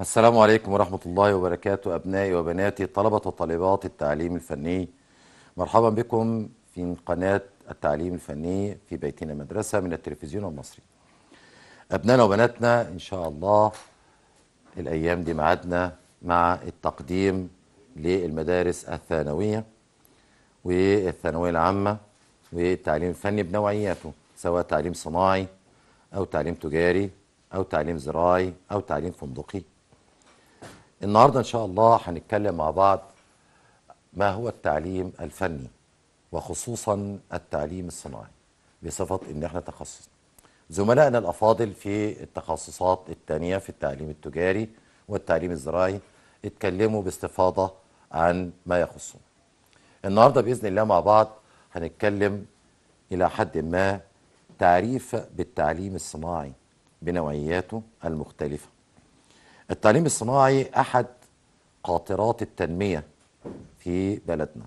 السلام عليكم ورحمة الله وبركاته أبنائي وبناتي طلبة وطالبات التعليم الفني مرحبا بكم في قناة التعليم الفني في بيتنا مدرسة من التلفزيون المصري أبنائنا وبناتنا إن شاء الله الأيام دي معادنا مع التقديم للمدارس الثانوية والثانوية العامة والتعليم الفني بنوعياته سواء تعليم صناعي أو تعليم تجاري أو تعليم زراعي أو تعليم فندقي النهارده ان شاء الله هنتكلم مع بعض ما هو التعليم الفني وخصوصا التعليم الصناعي بصفه ان احنا تخصصنا زملائنا الافاضل في التخصصات الثانيه في التعليم التجاري والتعليم الزراعي اتكلموا باستفاضه عن ما يخصهم النهارده باذن الله مع بعض هنتكلم الى حد ما تعريف بالتعليم الصناعي بنوعياته المختلفه التعليم الصناعي أحد قاطرات التنمية في بلدنا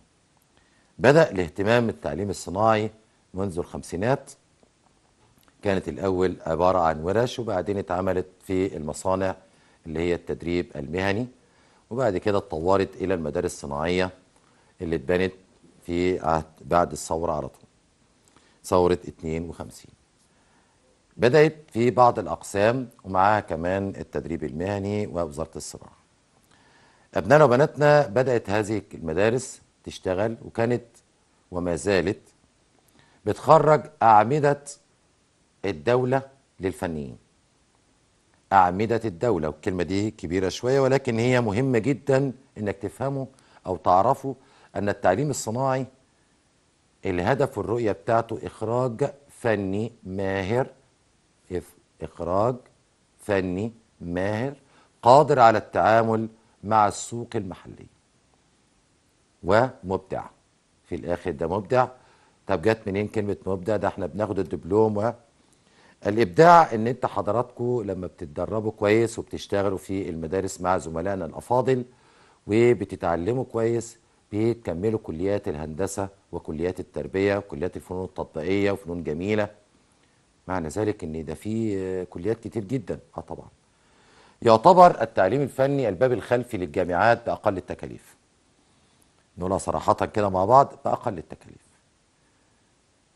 بدأ الاهتمام التعليم الصناعي منذ الخمسينات كانت الأول عبارة عن ورش وبعدين اتعملت في المصانع اللي هي التدريب المهني وبعد كده اتطورت إلى المدارس الصناعية اللي اتبنت في عهد بعد الثورة على طول ثورة 52 بدأت في بعض الأقسام ومعاها كمان التدريب المهني ووزارة الصناعة أبنائنا وبناتنا بدأت هذه المدارس تشتغل وكانت وما زالت بتخرج أعمدة الدولة للفنيين أعمدة الدولة والكلمة دي كبيرة شوية ولكن هي مهمة جدا إنك تفهمه أو تعرفه أن التعليم الصناعي الهدف والرؤية بتاعته إخراج فني ماهر إخراج فني ماهر قادر على التعامل مع السوق المحلي ومبدع في الآخر ده مبدع طب جت منين كلمة مبدع ده احنا بناخد الدبلوم و الإبداع إن أنت حضراتكم لما بتتدربوا كويس وبتشتغلوا في المدارس مع زملائنا الأفاضل وبتتعلموا كويس بتكملوا كليات الهندسة وكليات التربية وكليات الفنون التطبيقية وفنون جميلة معنى ذلك ان ده في كليات كتير جدا اه طبعا يعتبر التعليم الفني الباب الخلفي للجامعات باقل التكاليف نقولها صراحه كده مع بعض باقل التكاليف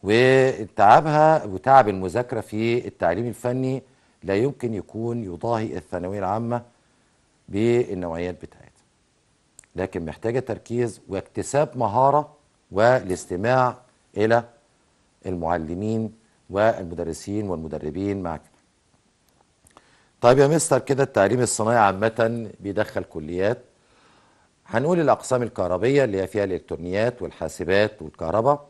وتعبها وتعب المذاكره في التعليم الفني لا يمكن يكون يضاهي الثانويه العامه بالنوعيات بتاعتها لكن محتاجه تركيز واكتساب مهاره والاستماع الى المعلمين والمدرسين والمدربين معك طيب يا مستر كده التعليم الصناعي عامة بيدخل كليات هنقول الأقسام الكهربية اللي هي فيها الإلكترونيات والحاسبات والكهرباء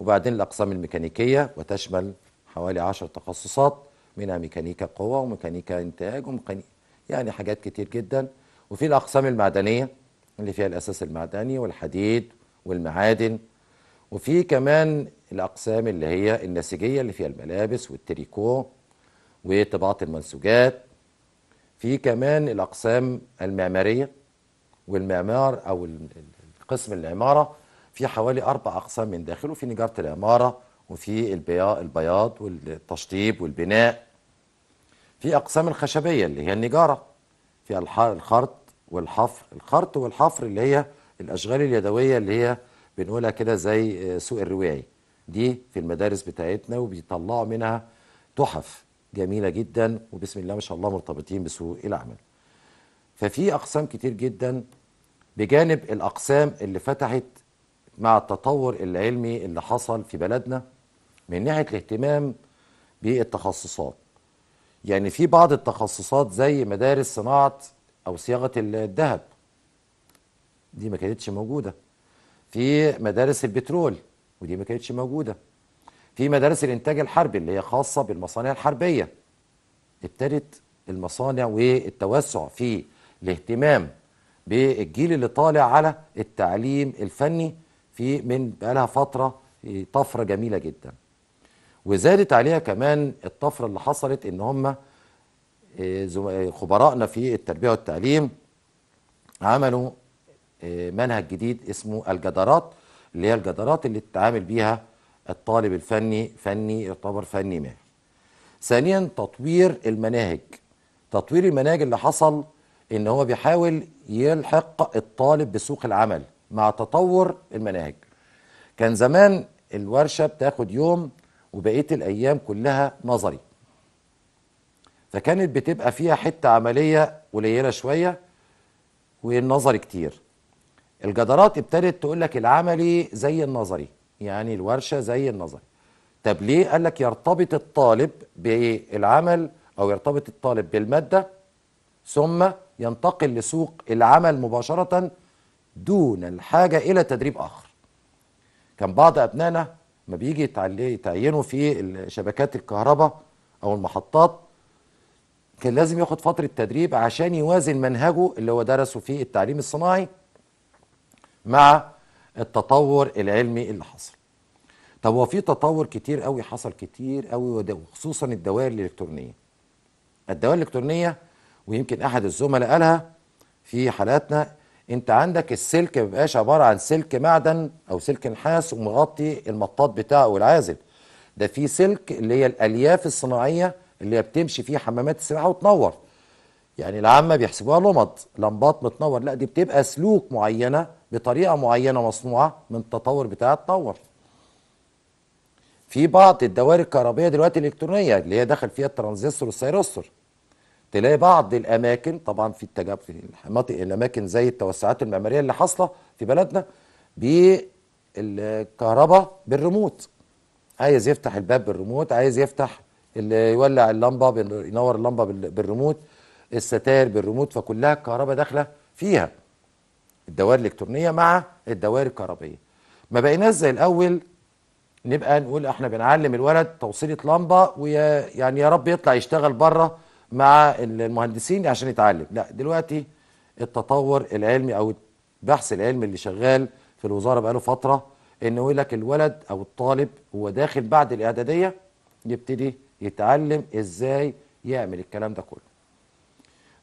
وبعدين الأقسام الميكانيكية وتشمل حوالي عشر تخصصات منها ميكانيكا قوة وميكانيكا إنتاج وميكانيكا يعني حاجات كتير جدا وفي الأقسام المعدنية اللي فيها الأساس المعدني والحديد والمعادن وفي كمان الأقسام اللي هي النسيجية اللي فيها الملابس والتريكو وطباعة المنسوجات في كمان الأقسام المعمارية والمعمار أو قسم العمارة في حوالي أربع أقسام من داخله في نجارة العمارة وفي البياض والتشطيب والبناء في أقسام الخشبية اللي هي النجارة في الخرط والحفر الخرط والحفر اللي هي الأشغال اليدوية اللي هي بنقولها كده زي آه، سوق الرواعي دي في المدارس بتاعتنا وبيطلعوا منها تحف جميلة جدا وبسم الله ما شاء الله مرتبطين بسوق العمل ففي أقسام كتير جدا بجانب الأقسام اللي فتحت مع التطور العلمي اللي حصل في بلدنا من ناحية الاهتمام بالتخصصات يعني في بعض التخصصات زي مدارس صناعة أو صياغة الذهب دي ما كانتش موجودة في مدارس البترول ودي ما كانتش موجوده في مدارس الانتاج الحربي اللي هي خاصه بالمصانع الحربيه ابتدت المصانع والتوسع في الاهتمام بالجيل اللي طالع على التعليم الفني في من بقالها فتره طفره جميله جدا وزادت عليها كمان الطفره اللي حصلت ان هم آه، خبرائنا في التربيه والتعليم عملوا آه، منهج جديد اسمه الجدارات اللي هي الجدارات اللي تتعامل بيها الطالب الفني فني يعتبر فني ما ثانيا تطوير المناهج تطوير المناهج اللي حصل ان هو بيحاول يلحق الطالب بسوق العمل مع تطور المناهج كان زمان الورشه بتاخد يوم وبقيه الايام كلها نظري فكانت بتبقى فيها حته عمليه قليله شويه والنظري كتير الجدارات ابتدت تقول لك العملي زي النظري يعني الورشه زي النظري طب ليه قال لك يرتبط الطالب بالعمل او يرتبط الطالب بالماده ثم ينتقل لسوق العمل مباشره دون الحاجه الى تدريب اخر كان بعض ابنائنا ما بيجي يتعينوا في شبكات الكهرباء او المحطات كان لازم ياخد فتره تدريب عشان يوازن منهجه اللي هو درسه في التعليم الصناعي مع التطور العلمي اللي حصل طب هو في تطور كتير قوي حصل كتير قوي وخصوصا الدوائر الالكترونيه الدوائر الالكترونيه ويمكن احد الزملاء قالها في حالاتنا انت عندك السلك ما بيبقاش عباره عن سلك معدن او سلك نحاس ومغطي المطاط بتاعه والعازل ده في سلك اللي هي الالياف الصناعيه اللي هي بتمشي فيه حمامات السباحه وتنور يعني العامه بيحسبوها لمض لمبات متنور لا دي بتبقى سلوك معينه بطريقه معينه مصنوعه من التطور بتاع التطور في بعض الدوائر الكهربائيه دلوقتي الالكترونيه اللي هي دخل فيها الترانزستور والسيروستور تلاقي بعض الاماكن طبعا في التجاب في الاماكن زي التوسعات المعماريه اللي حاصله في بلدنا بالكهرباء بالريموت عايز يفتح الباب بالريموت عايز يفتح اللي يولع اللمبه ينور اللمبه بالريموت الستائر بالريموت فكلها الكهرباء داخله فيها الدوائر الالكترونيه مع الدوائر الكهربائيه ما بقيناش زي الاول نبقى نقول احنا بنعلم الولد توصيله لمبه ويا يعني يا رب يطلع يشتغل بره مع المهندسين عشان يتعلم لا دلوقتي التطور العلمي او البحث العلمي اللي شغال في الوزاره بقاله فتره انه يقول لك الولد او الطالب هو داخل بعد الاعداديه يبتدي يتعلم ازاي يعمل الكلام ده كله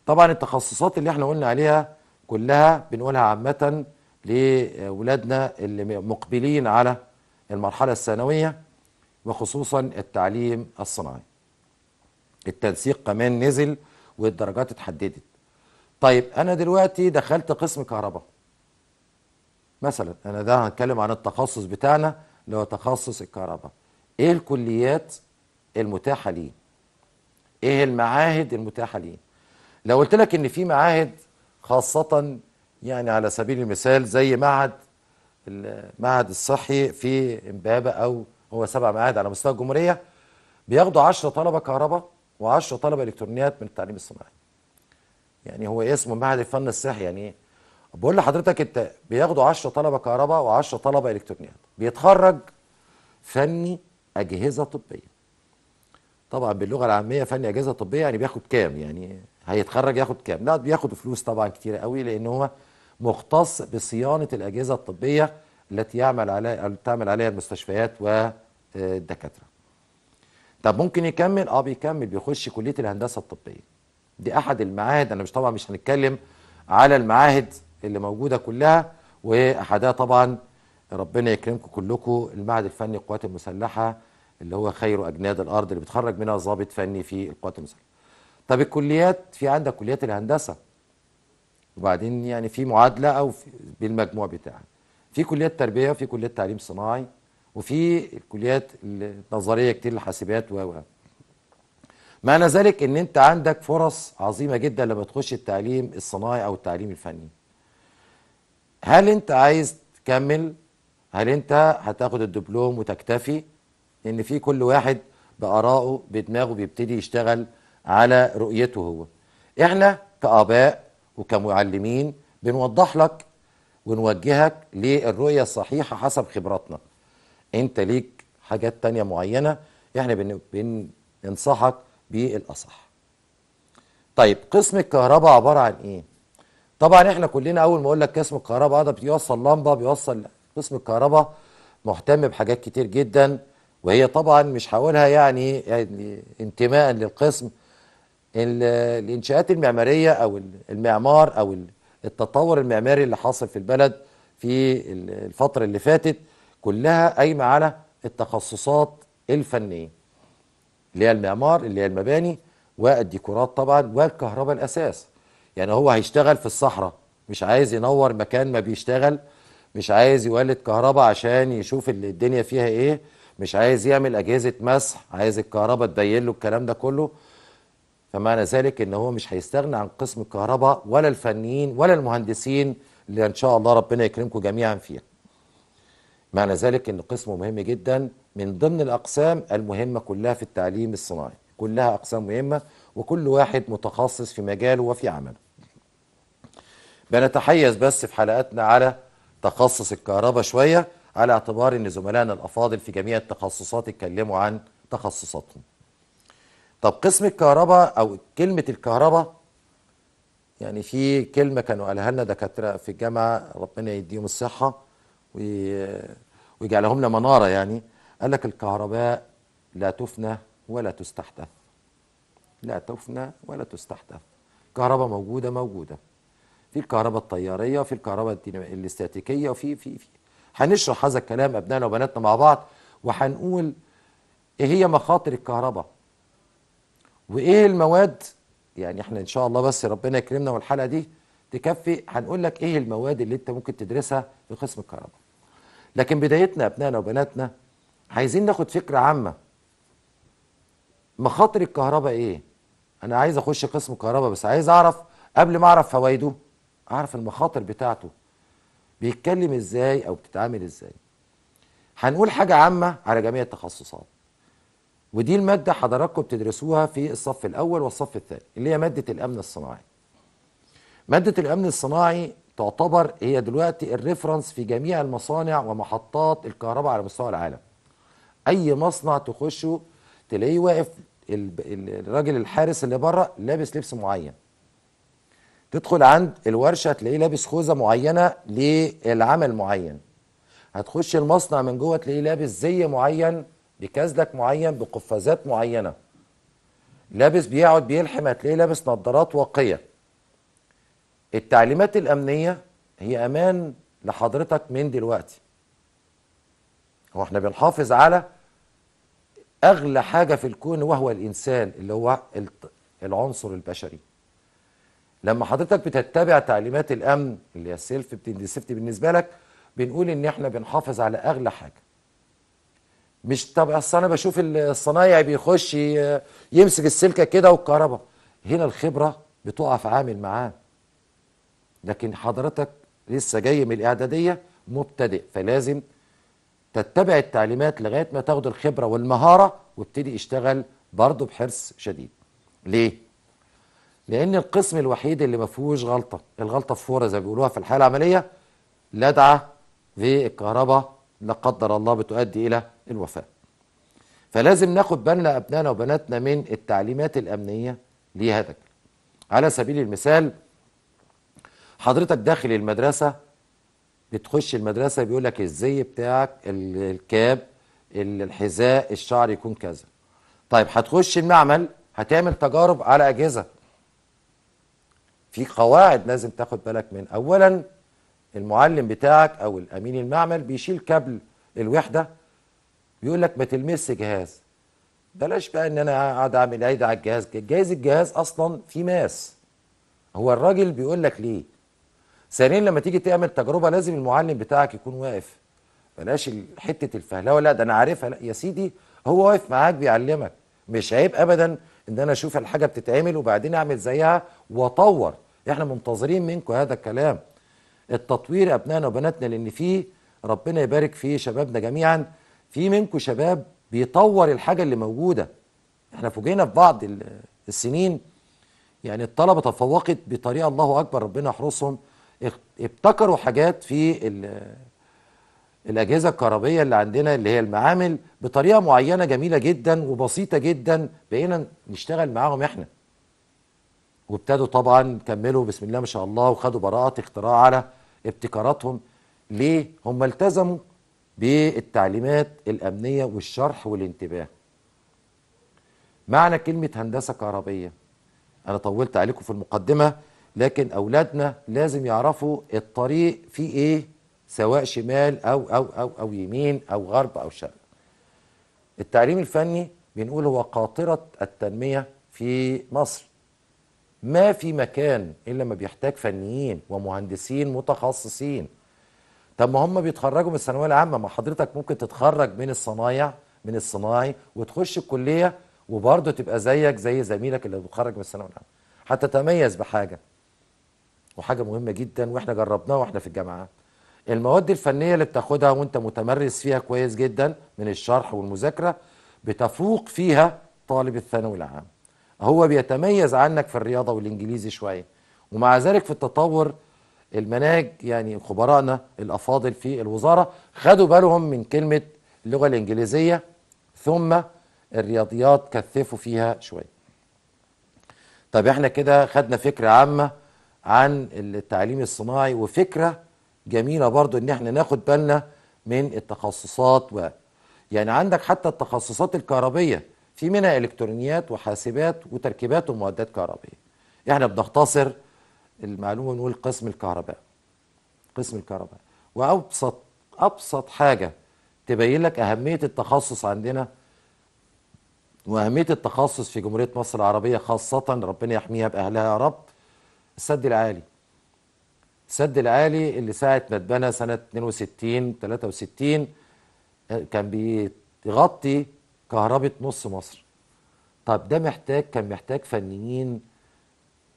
طبعا التخصصات اللي احنا قلنا عليها كلها بنقولها عامة لولادنا اللي مقبلين على المرحلة الثانوية وخصوصا التعليم الصناعي التنسيق كمان نزل والدرجات اتحددت طيب انا دلوقتي دخلت قسم كهرباء مثلا انا ده هنتكلم عن التخصص بتاعنا اللي هو تخصص الكهرباء ايه الكليات المتاحه ليه ايه المعاهد المتاحه ليه لو قلت لك ان في معاهد خاصه يعني على سبيل المثال زي معهد المعهد الصحي في امبابه او هو سبع معاهد على مستوى الجمهوريه بياخدوا 10 طلبه كهرباء و10 طلبه الكترونيات من التعليم الصناعي. يعني هو اسمه معهد الفن الصحي يعني ايه؟ بقول لحضرتك انت بياخدوا 10 طلبه كهرباء و10 طلبه الكترونيات بيتخرج فني اجهزه طبيه. طبعا باللغه العاميه فني اجهزه طبيه يعني بياخد كام؟ يعني هيتخرج ياخد كام لا بياخد فلوس طبعا كتير قوي لان هو مختص بصيانه الاجهزه الطبيه التي يعمل عليها تعمل عليها المستشفيات والدكاتره طب ممكن يكمل اه بيكمل بيخش كليه الهندسه الطبيه دي احد المعاهد انا مش طبعا مش هنتكلم على المعاهد اللي موجوده كلها واحدها طبعا ربنا يكرمكم كلكم المعهد الفني القوات المسلحه اللي هو خير اجناد الارض اللي بيتخرج منها ضابط فني في القوات المسلحه طب الكليات في عندك كليات الهندسه وبعدين يعني في معادله او في بالمجموع بتاعها في كليات تربيه وفي كليات تعليم صناعي وفي الكليات النظريه كتير الحاسبات و معنى ذلك ان انت عندك فرص عظيمه جدا لما تخش التعليم الصناعي او التعليم الفني هل انت عايز تكمل هل انت هتاخد الدبلوم وتكتفي ان في كل واحد بارائه بدماغه بيبتدي يشتغل على رؤيته هو احنا كآباء وكمعلمين بنوضح لك ونوجهك للرؤية الصحيحة حسب خبراتنا انت ليك حاجات تانية معينة احنا بننصحك بالأصح طيب قسم الكهرباء عبارة عن ايه طبعا احنا كلنا اول ما اقول لك قسم الكهرباء ده بيوصل لمبه بيوصل قسم الكهرباء مهتم بحاجات كتير جدا وهي طبعا مش هقولها يعني, يعني انتماء للقسم الانشاءات المعماريه او المعمار او التطور المعماري اللي حاصل في البلد في الفتره اللي فاتت كلها قايمه على التخصصات الفنيه اللي هي المعمار اللي هي المباني والديكورات طبعا والكهرباء الاساس يعني هو هيشتغل في الصحراء مش عايز ينور مكان ما بيشتغل مش عايز يولد كهرباء عشان يشوف الدنيا فيها ايه مش عايز يعمل اجهزه مسح عايز الكهرباء تبين له الكلام ده كله فمعنى ذلك ان هو مش هيستغنى عن قسم الكهرباء ولا الفنيين ولا المهندسين اللي ان شاء الله ربنا يكرمكم جميعا فيها معنى ذلك ان قسمه مهم جدا من ضمن الاقسام المهمه كلها في التعليم الصناعي كلها اقسام مهمه وكل واحد متخصص في مجاله وفي عمله بنتحيز بس في حلقاتنا على تخصص الكهرباء شويه على اعتبار ان زملائنا الافاضل في جميع التخصصات اتكلموا عن تخصصاتهم طب قسم الكهرباء او كلمه الكهرباء يعني في كلمه كانوا قالها لنا دكاتره في الجامعه ربنا يديهم الصحه ويجعلهم لنا مناره يعني قال لك الكهرباء لا تفنى ولا تستحدث لا تفنى ولا تستحدث كهرباء موجوده موجوده في الكهرباء الطياريه وفي الكهرباء الاستاتيكيه وفي في في هنشرح هذا الكلام ابنائنا وبناتنا مع بعض وهنقول ايه هي مخاطر الكهرباء وايه المواد يعني احنا ان شاء الله بس ربنا يكرمنا والحلقه دي تكفي هنقول لك ايه المواد اللي انت ممكن تدرسها في قسم الكهرباء لكن بدايتنا ابنائنا وبناتنا عايزين ناخد فكره عامه مخاطر الكهرباء ايه انا عايز اخش قسم كهرباء بس عايز اعرف قبل ما اعرف فوائده اعرف المخاطر بتاعته بيتكلم ازاي او بتتعامل ازاي هنقول حاجه عامه على جميع التخصصات ودي المادة حضراتكم بتدرسوها في الصف الأول والصف الثاني اللي هي مادة الأمن الصناعي مادة الأمن الصناعي تعتبر هي دلوقتي الريفرنس في جميع المصانع ومحطات الكهرباء على مستوى العالم أي مصنع تخشه تلاقيه واقف الراجل الحارس اللي بره لابس لبس معين تدخل عند الورشه تلاقيه لابس خوذه معينه للعمل معين هتخش المصنع من جوه تلاقيه لابس زي معين بكازلك معين بقفازات معينه لابس بيقعد بيلحم هتلاقيه لابس نظارات واقيه التعليمات الامنيه هي امان لحضرتك من دلوقتي هو احنا بنحافظ على اغلى حاجه في الكون وهو الانسان اللي هو العنصر البشري لما حضرتك بتتبع تعليمات الامن اللي هي السيلف بتدي سيفتي بالنسبه لك بنقول ان احنا بنحافظ على اغلى حاجه مش طب اصل انا بشوف الصنايعي بيخش يمسك السلكه كده والكهرباء هنا الخبره بتقف عامل معاه لكن حضرتك لسه جاي من الاعداديه مبتدئ فلازم تتبع التعليمات لغايه ما تاخد الخبره والمهاره وابتدي اشتغل برضه بحرص شديد ليه لان القسم الوحيد اللي ما فيهوش غلطه الغلطه فوره زي ما بيقولوها في الحاله العمليه لدعه في الكهرباء لا قدر الله بتؤدي إلى الوفاة فلازم ناخد بالنا أبنائنا وبناتنا من التعليمات الأمنية لهذا على سبيل المثال حضرتك داخل المدرسة بتخش المدرسة بيقول لك الزي بتاعك الكاب الحذاء الشعر يكون كذا طيب هتخش المعمل هتعمل تجارب على أجهزة في قواعد لازم تاخد بالك من أولا المعلم بتاعك او الامين المعمل بيشيل كابل الوحده بيقول لك ما تلمس جهاز بلاش بقى ان انا اقعد اعمل عيد على الجهاز جايز الجهاز اصلا فيه ماس هو الراجل بيقول لك ليه ثانيا لما تيجي تعمل تجربه لازم المعلم بتاعك يكون واقف بلاش حته الفهلوه لا ده انا عارفها لا يا سيدي هو واقف معاك بيعلمك مش عيب ابدا ان انا اشوف الحاجه بتتعمل وبعدين اعمل زيها واطور احنا منتظرين منكم هذا الكلام التطوير ابنائنا وبناتنا لان في ربنا يبارك في شبابنا جميعا في منكم شباب بيطور الحاجه اللي موجوده احنا فوجئنا في بعض السنين يعني الطلبه تفوقت بطريقه الله اكبر ربنا يحرسهم ابتكروا حاجات في الاجهزه الكهربيه اللي عندنا اللي هي المعامل بطريقه معينه جميله جدا وبسيطه جدا بقينا نشتغل معاهم احنا وابتدوا طبعا كملوا بسم الله ما شاء الله وخدوا براءة اختراع على ابتكاراتهم ليه هم التزموا بالتعليمات الأمنية والشرح والانتباه معنى كلمة هندسة كهربية أنا طولت عليكم في المقدمة لكن أولادنا لازم يعرفوا الطريق فيه إيه سواء شمال أو أو أو أو يمين أو غرب أو شرق التعليم الفني بنقول هو قاطرة التنمية في مصر ما في مكان الا ما بيحتاج فنيين ومهندسين متخصصين طب ما هم بيتخرجوا من الثانويه العامه ما حضرتك ممكن تتخرج من الصنايع من الصناعي وتخش الكليه وبرضه تبقى زيك زي زميلك اللي بيتخرج من الثانويه العامه هتتميز بحاجه وحاجه مهمه جدا واحنا جربناها واحنا في الجامعات المواد الفنيه اللي بتاخدها وانت متمرس فيها كويس جدا من الشرح والمذاكره بتفوق فيها طالب الثانوي العام هو بيتميز عنك في الرياضه والانجليزي شويه ومع ذلك في التطور المناهج يعني خبرائنا الافاضل في الوزاره خدوا بالهم من كلمه اللغه الانجليزيه ثم الرياضيات كثفوا فيها شويه طب احنا كده خدنا فكره عامه عن التعليم الصناعي وفكره جميله برضو ان احنا ناخد بالنا من التخصصات و يعني عندك حتى التخصصات الكهربيه في منها الكترونيات وحاسبات وتركيبات ومعدات كهربائيه احنا بنختصر المعلومه ونقول قسم الكهرباء قسم الكهرباء وابسط ابسط حاجه تبين لك اهميه التخصص عندنا واهميه التخصص في جمهوريه مصر العربيه خاصه ربنا يحميها باهلها يا رب السد العالي السد العالي اللي ساعه ما اتبنى سنه 62 63 آه، كان بيغطي كهربة نص مصر طب ده محتاج كان محتاج فنيين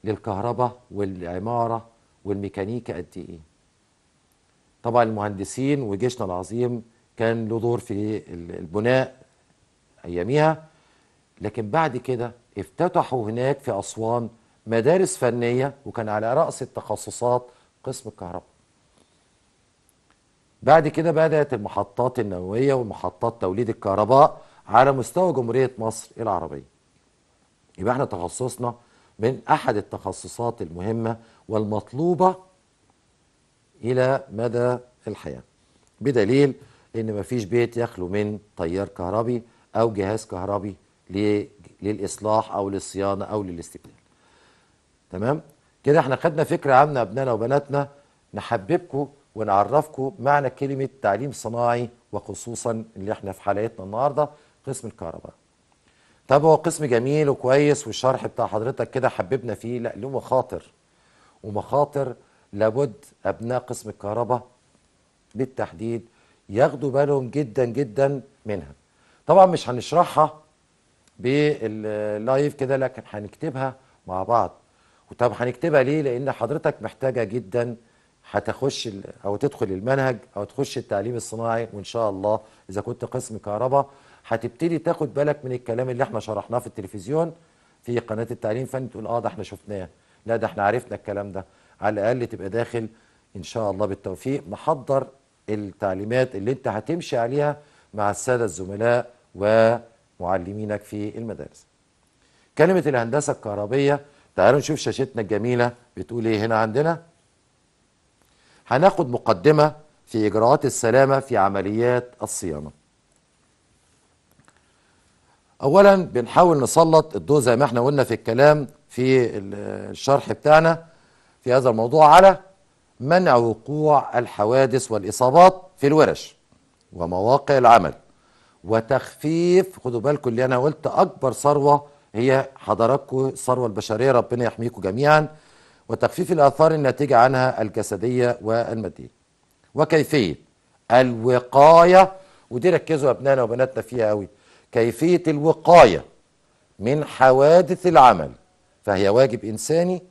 للكهرباء والعمارة والميكانيكا قد إيه طبعا المهندسين وجيشنا العظيم كان له دور في البناء أياميها لكن بعد كده افتتحوا هناك في أسوان مدارس فنية وكان على رأس التخصصات قسم الكهرباء بعد كده بدأت المحطات النووية ومحطات توليد الكهرباء على مستوى جمهورية مصر العربية يبقى احنا تخصصنا من أحد التخصصات المهمة والمطلوبة إلى مدى الحياة بدليل إن مفيش بيت يخلو من تيار كهربي أو جهاز كهربي للإصلاح أو للصيانة أو للاستبدال تمام كده احنا خدنا فكرة عامة أبنائنا وبناتنا نحببكم ونعرفكم معنى كلمة تعليم صناعي وخصوصا اللي احنا في حلقتنا النهارده قسم الكهرباء طب هو قسم جميل وكويس والشرح بتاع حضرتك كده حببنا فيه لا له مخاطر ومخاطر لابد ابناء قسم الكهرباء بالتحديد ياخدوا بالهم جدا جدا منها طبعا مش هنشرحها باللايف كده لكن هنكتبها مع بعض وطب هنكتبها ليه لان حضرتك محتاجه جدا هتخش او تدخل المنهج او تخش التعليم الصناعي وان شاء الله اذا كنت قسم كهرباء هتبتدي تاخد بالك من الكلام اللي احنا شرحناه في التلفزيون في قناه التعليم فانت تقول اه ده احنا شفناه لا ده احنا عرفنا الكلام ده على الاقل تبقى داخل ان شاء الله بالتوفيق محضر التعليمات اللي انت هتمشي عليها مع الساده الزملاء ومعلمينك في المدارس كلمه الهندسه الكهربيه تعالوا نشوف شاشتنا الجميله بتقول ايه هنا عندنا هناخد مقدمه في اجراءات السلامه في عمليات الصيانه اولا بنحاول نسلط الضوء زي ما احنا قلنا في الكلام في الشرح بتاعنا في هذا الموضوع على منع وقوع الحوادث والاصابات في الورش ومواقع العمل وتخفيف خدوا بالكم اللي انا قلت اكبر ثروه هي حضراتكم الثروه البشريه ربنا يحميكم جميعا وتخفيف الاثار الناتجه عنها الجسديه والماديه وكيفيه الوقايه ودي ركزوا ابنائنا وبناتنا فيها قوي كيفية الوقاية من حوادث العمل فهي واجب إنساني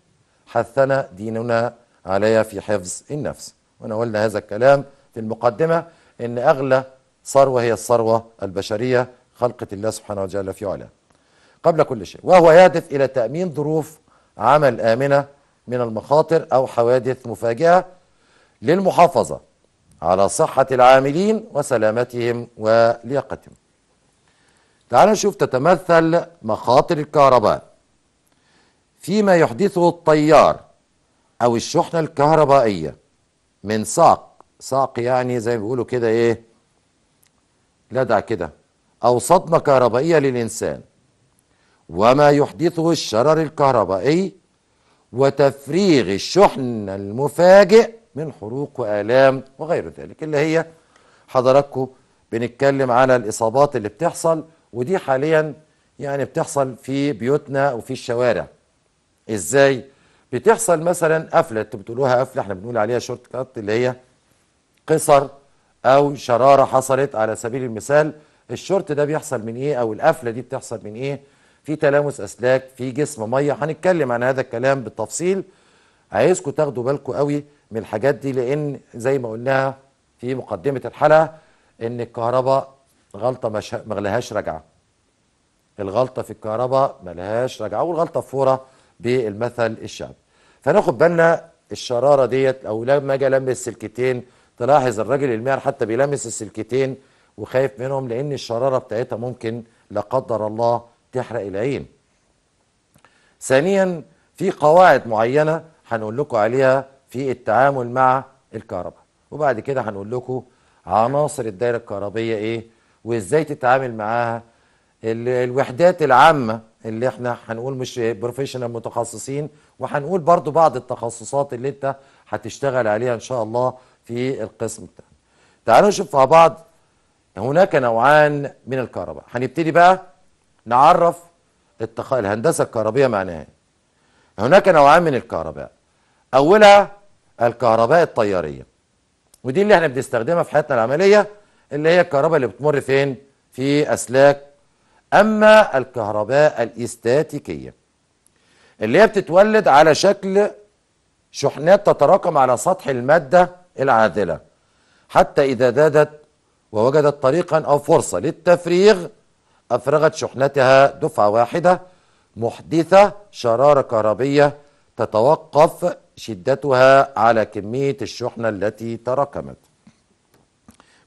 حثنا ديننا عليها في حفظ النفس وأنا قلنا هذا الكلام في المقدمة أن أغلى ثروة هي الثروة البشرية خلقة الله سبحانه وتعالى في علاه قبل كل شيء وهو يهدف إلى تأمين ظروف عمل آمنة من المخاطر أو حوادث مفاجئة للمحافظة على صحة العاملين وسلامتهم ولياقتهم تعال نشوف تتمثل مخاطر الكهرباء فيما يحدثه الطيار أو الشحنة الكهربائية من ساق ساق يعني زي ما بيقولوا كده إيه لدع كده أو صدمة كهربائية للإنسان وما يحدثه الشرر الكهربائي وتفريغ الشحن المفاجئ من حروق وآلام وغير ذلك اللي هي حضراتكم بنتكلم على الإصابات اللي بتحصل ودي حاليا يعني بتحصل في بيوتنا وفي الشوارع ازاي بتحصل مثلا قفله انتوا بتقولوها قفله احنا بنقول عليها شورت كات اللي هي قصر او شراره حصلت على سبيل المثال الشورت ده بيحصل من ايه او القفله دي بتحصل من ايه في تلامس اسلاك في جسم ميه هنتكلم عن هذا الكلام بالتفصيل عايزكم تاخدوا بالكم قوي من الحاجات دي لان زي ما قلناها في مقدمه الحلقه ان الكهرباء غلطه مش ما لهاش رجعه الغلطه في الكهرباء ما لهاش رجعه والغلطه في فوره بالمثل الشعبي فناخد بالنا الشراره ديت او لما اجي المس سلكتين تلاحظ الراجل المهر حتى بيلمس السلكتين وخايف منهم لان الشراره بتاعتها ممكن لا قدر الله تحرق العين ثانيا في قواعد معينه هنقول لكم عليها في التعامل مع الكهرباء وبعد كده هنقول لكم عناصر الدايره الكهربيه ايه وازاي تتعامل معاها الوحدات العامه اللي احنا هنقول مش بروفيشنال متخصصين وهنقول برضو بعض التخصصات اللي انت هتشتغل عليها ان شاء الله في القسم ده تعالوا نشوف مع بعض هناك نوعان من الكهرباء هنبتدي بقى نعرف التخ... الهندسه الكهربيه معناها إيه. هناك نوعان من الكهرباء اولها الكهرباء الطياريه ودي اللي احنا بنستخدمها في حياتنا العمليه اللي هي الكهرباء اللي بتمر فين في أسلاك أما الكهرباء الاستاتيكية اللي هي بتتولد على شكل شحنات تتراكم على سطح المادة العادله حتى إذا زادت ووجدت طريقا أو فرصة للتفريغ أفرغت شحنتها دفعة واحدة محدثة شرارة كهربية تتوقف شدتها على كمية الشحنة التي تراكمت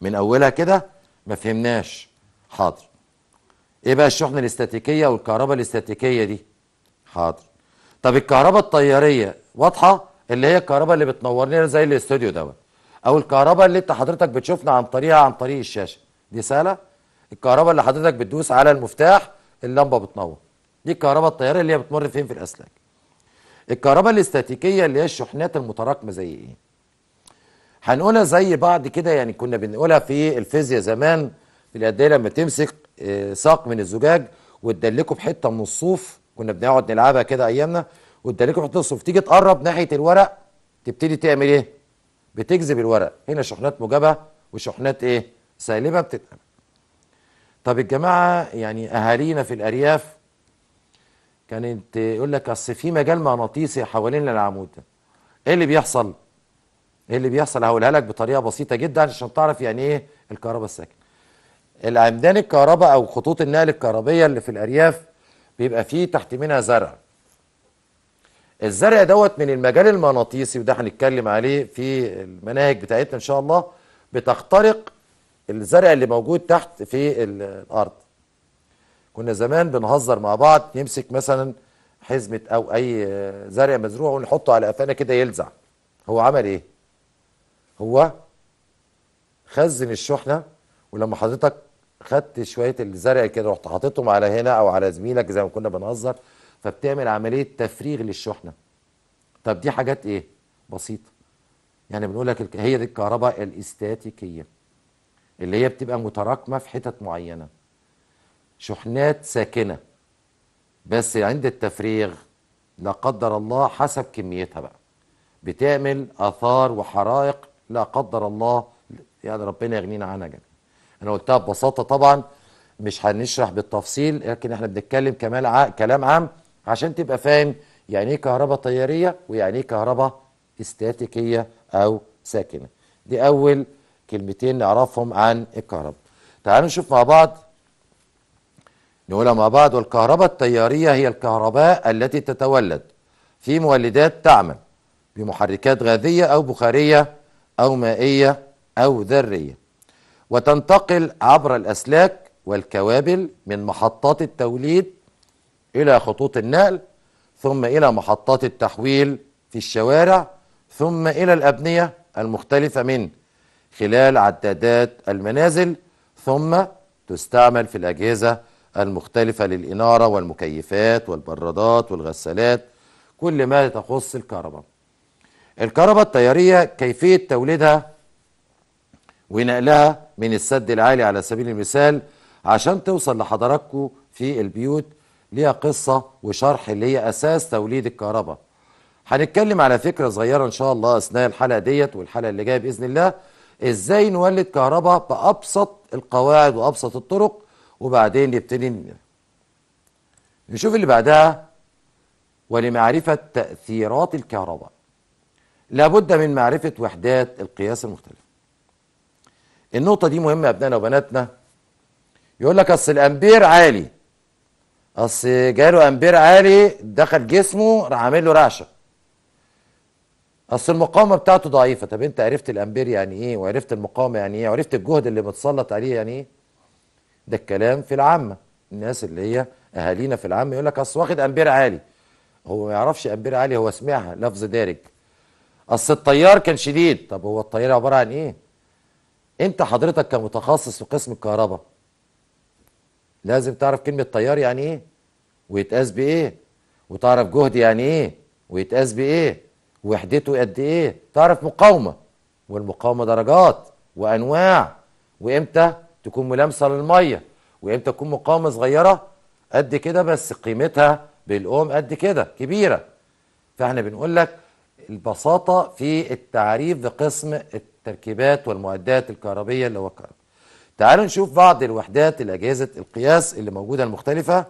من اولها كده ما فهمناش حاضر ايه بقى الشحنه الاستاتيكيه والكهرباء الاستاتيكيه دي حاضر طب الكهرباء الطياريه واضحه اللي هي الكهرباء اللي بتنور لنا زي الاستوديو دوت او الكهرباء اللي انت حضرتك بتشوفنا عن طريقها عن طريق الشاشه دي سهله الكهرباء اللي حضرتك بتدوس على المفتاح اللمبه بتنور دي الكهرباء الطياريه اللي هي بتمر فين في الاسلاك الكهرباء الاستاتيكيه اللي هي الشحنات المتراكمه زي ايه هنقولها زي بعض كده يعني كنا بنقولها في الفيزياء زمان في الأدية لما تمسك آه، ساق من الزجاج وتدلكه بحته من الصوف كنا بنقعد نلعبها كده ايامنا وتدلكه بحته الصوف تيجي تقرب ناحيه الورق تبتدي تعمل ايه؟ بتجذب الورق هنا شحنات موجبه وشحنات ايه؟ سالبه بتتقلب طب الجماعه يعني اهالينا في الارياف كانت يقول لك اصل في مجال مغناطيسي حوالين العمود ده ايه اللي بيحصل؟ ايه اللي بيحصل هقولها لك بطريقه بسيطه جدا عشان تعرف يعني ايه الكهرباء الساكنه العمدان الكهرباء او خطوط النقل الكهربيه اللي في الارياف بيبقى فيه تحت منها زرع الزرع دوت من المجال المغناطيسي وده هنتكلم عليه في المناهج بتاعتنا ان شاء الله بتخترق الزرع اللي موجود تحت في الارض كنا زمان بنهزر مع بعض نمسك مثلا حزمه او اي زرع مزروع ونحطه على قفانا كده يلزع هو عمل ايه هو خزن الشحنه ولما حضرتك خدت شويه الزرع كده رحت حاططهم على هنا او على زميلك زي ما كنا بنهزر فبتعمل عمليه تفريغ للشحنه طب دي حاجات ايه بسيطه يعني بنقول لك هي دي الكهرباء الاستاتيكيه اللي هي بتبقى متراكمه في حتت معينه شحنات ساكنه بس عند التفريغ لا قدر الله حسب كميتها بقى بتعمل اثار وحرائق لا قدر الله يعني ربنا يغنينا عنها جميعا انا قلتها ببساطه طبعا مش هنشرح بالتفصيل لكن احنا بنتكلم كمال ع... كلام عام عشان تبقى فاهم يعني ايه كهرباء تياريه ويعني ايه كهرباء استاتيكيه او ساكنه دي اول كلمتين نعرفهم عن الكهرباء تعالوا نشوف مع بعض نقولها مع بعض والكهرباء التياريه هي الكهرباء التي تتولد في مولدات تعمل بمحركات غازيه او بخاريه أو مائية أو ذرية وتنتقل عبر الأسلاك والكوابل من محطات التوليد إلى خطوط النقل ثم إلى محطات التحويل في الشوارع ثم إلى الأبنية المختلفة من خلال عدادات المنازل ثم تستعمل في الأجهزة المختلفة للإنارة والمكيفات والبرادات والغسالات كل ما تخص الكهرباء الكهرباء التيارية كيفية توليدها ونقلها من السد العالي على سبيل المثال عشان توصل لحضراتكم في البيوت ليها قصة وشرح اللي هي أساس توليد الكهرباء هنتكلم على فكرة صغيرة إن شاء الله أثناء الحلقة ديت والحلقة اللي جاية بإذن الله إزاي نولد كهرباء بأبسط القواعد وأبسط الطرق وبعدين نبتدي نشوف اللي بعدها ولمعرفة تأثيرات الكهرباء لابد من معرفة وحدات القياس المختلفة النقطة دي مهمة يا أبنائنا وبناتنا يقول لك أصل الأمبير عالي أصل جاله أمبير عالي دخل جسمه راح عامل له رعشة أصل المقاومة بتاعته ضعيفة طب أنت عرفت الأمبير يعني إيه وعرفت المقاومة يعني إيه وعرفت الجهد اللي متسلط عليه يعني إيه ده الكلام في العامة الناس اللي هي أهالينا في العامة يقول لك أصل واخد أمبير عالي هو ما يعرفش أمبير عالي هو سمعها لفظ دارج اصل التيار كان شديد طب هو التيار عباره عن ايه انت حضرتك كمتخصص في قسم الكهرباء لازم تعرف كلمه تيار يعني ايه ويتقاس بايه وتعرف جهد يعني ايه ويتقاس بايه وحدته قد ايه تعرف مقاومه والمقاومه درجات وانواع وامتى تكون ملامسه للميه وامتى تكون مقاومه صغيره قد كده بس قيمتها بالاوم قد كده كبيره فاحنا بنقول لك البساطة في التعريف بقسم التركيبات والمعدات الكهربية اللي هو الكهرباء تعالوا نشوف بعض الوحدات الأجهزة القياس اللي موجودة المختلفة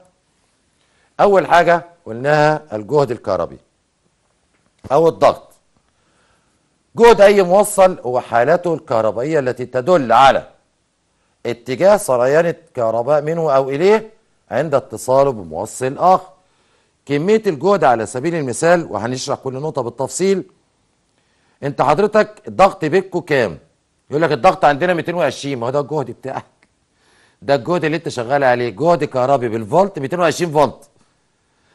أول حاجة قلناها الجهد الكهربي أو الضغط جهد أي موصل هو حالته الكهربائية التي تدل على اتجاه سريان الكهرباء منه أو إليه عند اتصاله بموصل آخر كمية الجهد على سبيل المثال وهنشرح كل نقطة بالتفصيل انت حضرتك الضغط بيكو كام يقول لك الضغط عندنا 220 ما هو ده الجهد بتاعك ده الجهد اللي انت شغال عليه جهد كهربي بالفولت 220 فولت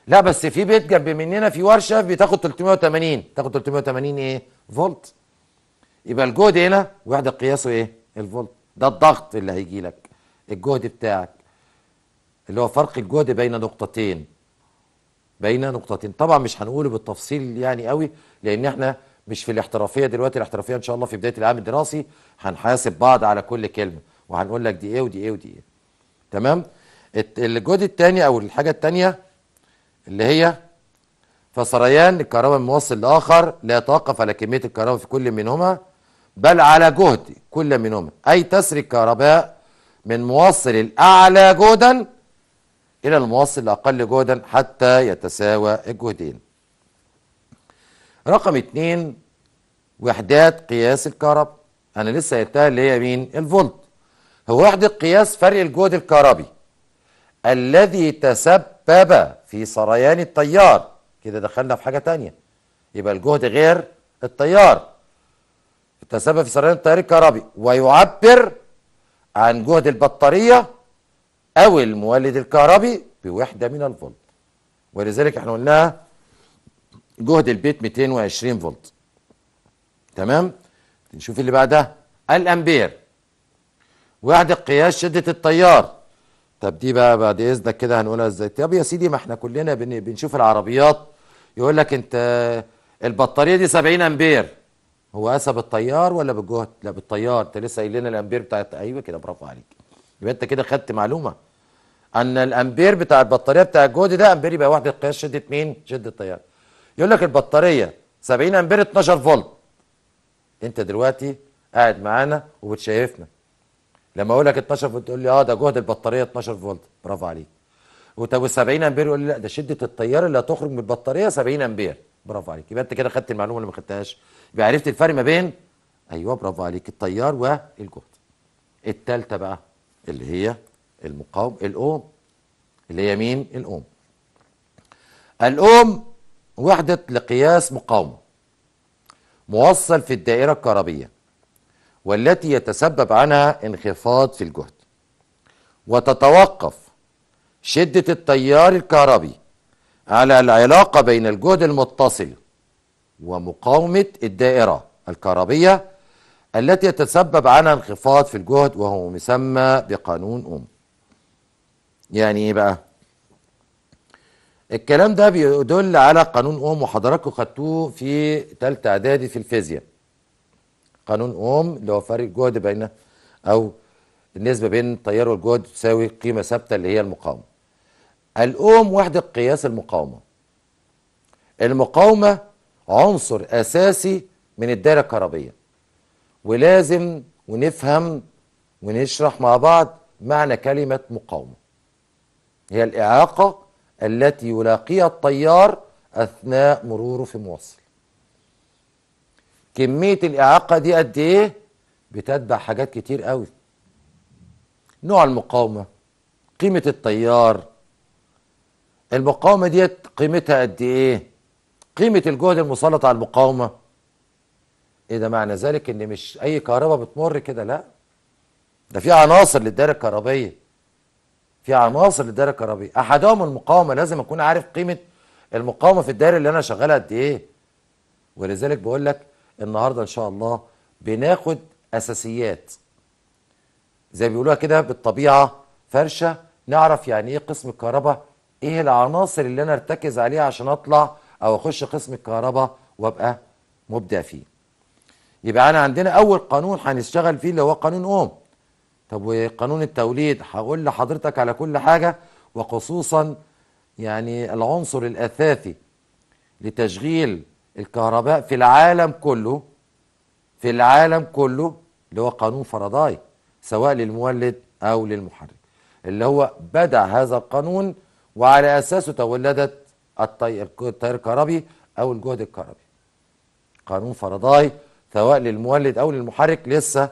لا بس في بيت جنب مننا في ورشه بتاخد 380 تاخد 380 ايه فولت يبقى الجهد هنا وحده قياسه ايه الفولت ده الضغط اللي هيجي لك الجهد بتاعك اللي هو فرق الجهد بين نقطتين بين نقطتين طبعا مش هنقوله بالتفصيل يعني قوي لان احنا مش في الاحترافيه دلوقتي الاحترافيه ان شاء الله في بدايه العام الدراسي هنحاسب بعض على كل كلمه وهنقول لك دي ايه ودي ايه ودي ايه تمام الجود الثاني او الحاجه الثانيه اللي هي فسريان الكهرباء من موصل لاخر لا يتوقف على كميه الكهرباء في كل منهما بل على جهد كل منهما اي تسري الكهرباء من موصل الاعلى جهدا إلى المواصل الأقل جهدا حتى يتساوى الجهدين رقم اتنين وحدات قياس الكهرباء أنا لسه قلتها اللي هي مين؟ الفولت هو وحدة قياس فرق الجهد الكهربي الذي تسبب في سريان التيار كده دخلنا في حاجة تانية يبقى الجهد غير التيار تسبب في سريان التيار الكهربي ويعبر عن جهد البطارية أو المولد الكهربي بوحدة من الفولت ولذلك احنا قلناها جهد البيت 220 فولت تمام نشوف اللي بعدها الامبير وحدة قياس شدة التيار طب دي بقى بعد اذنك كده هنقولها ازاي طب يا سيدي ما احنا كلنا بنشوف العربيات يقول لك انت البطارية دي 70 امبير هو قاسها بالتيار ولا بالجهد لا بالتيار انت لسه قايل لنا الامبير بتاعت ايوه كده برافو عليك يبقى انت كده خدت معلومه ان الامبير بتاع البطاريه بتاع الجهد ده امبير يبقى وحده قياس شده مين؟ شده التيار. يقول لك البطاريه 70 امبير 12 فولت. انت دلوقتي قاعد معانا وبتشايفنا. لما اقول لك 12 فولت تقول لي اه ده جهد البطاريه 12 فولت، برافو عليك. وطب 70 امبير يقول لي لا ده شده التيار اللي هتخرج من البطاريه 70 امبير، برافو عليك. يبقى انت كده خدت المعلومه اللي ما خدتهاش. يبقى عرفت الفرق ما بين ايوه برافو عليك التيار والجهد. الثالثه بقى اللي هي المقاوم الأم اللي هي مين الأم الأم وحدة لقياس مقاومة موصل في الدائرة الكهربية والتي يتسبب عنها انخفاض في الجهد وتتوقف شدة التيار الكهربي على العلاقة بين الجهد المتصل ومقاومة الدائرة الكهربية التي يتسبب عنها انخفاض في الجهد وهو مسمى بقانون أم يعني إيه بقى؟ الكلام ده بيدل على قانون أم وحضراتكم خدتوه في تالتة إعدادي في الفيزياء قانون أم اللي هو فرق الجهد بين أو النسبة بين التيار والجهد تساوي قيمة ثابتة اللي هي المقاومة الأوم وحدة قياس المقاومة المقاومة عنصر أساسي من الدائرة الكهربية ولازم ونفهم ونشرح مع بعض معنى كلمة مقاومة هي الإعاقة التي يلاقيها الطيار أثناء مروره في موصل كمية الإعاقة دي قد إيه؟ بتتبع حاجات كتير قوي نوع المقاومة قيمة الطيار المقاومة ديت قيمتها قد إيه؟ قيمة الجهد المسلط على المقاومة ايه ده معنى ذلك ان مش اي كهرباء بتمر كده لا ده في عناصر للدائره الكهربائيه في عناصر للدائره الكهربائيه احدهم المقاومه لازم اكون عارف قيمه المقاومه في الدائره اللي انا شغالها قد ايه ولذلك بقول لك النهارده ان شاء الله بناخد اساسيات زي بيقولوها كده بالطبيعه فرشه نعرف يعني ايه قسم الكهرباء ايه العناصر اللي انا ارتكز عليها عشان اطلع او اخش قسم الكهرباء وابقى مبدع فيه يبقى انا عندنا اول قانون هنشتغل فيه اللي هو قانون اوم طب وقانون التوليد هقول لحضرتك على كل حاجه وخصوصا يعني العنصر الاساسي لتشغيل الكهرباء في العالم كله في العالم كله اللي هو قانون فرضاي سواء للمولد او للمحرك اللي هو بدع هذا القانون وعلى اساسه تولدت التيار الكهربي او الجهد الكهربي قانون فرضاي سواء للمولد او للمحرك لسه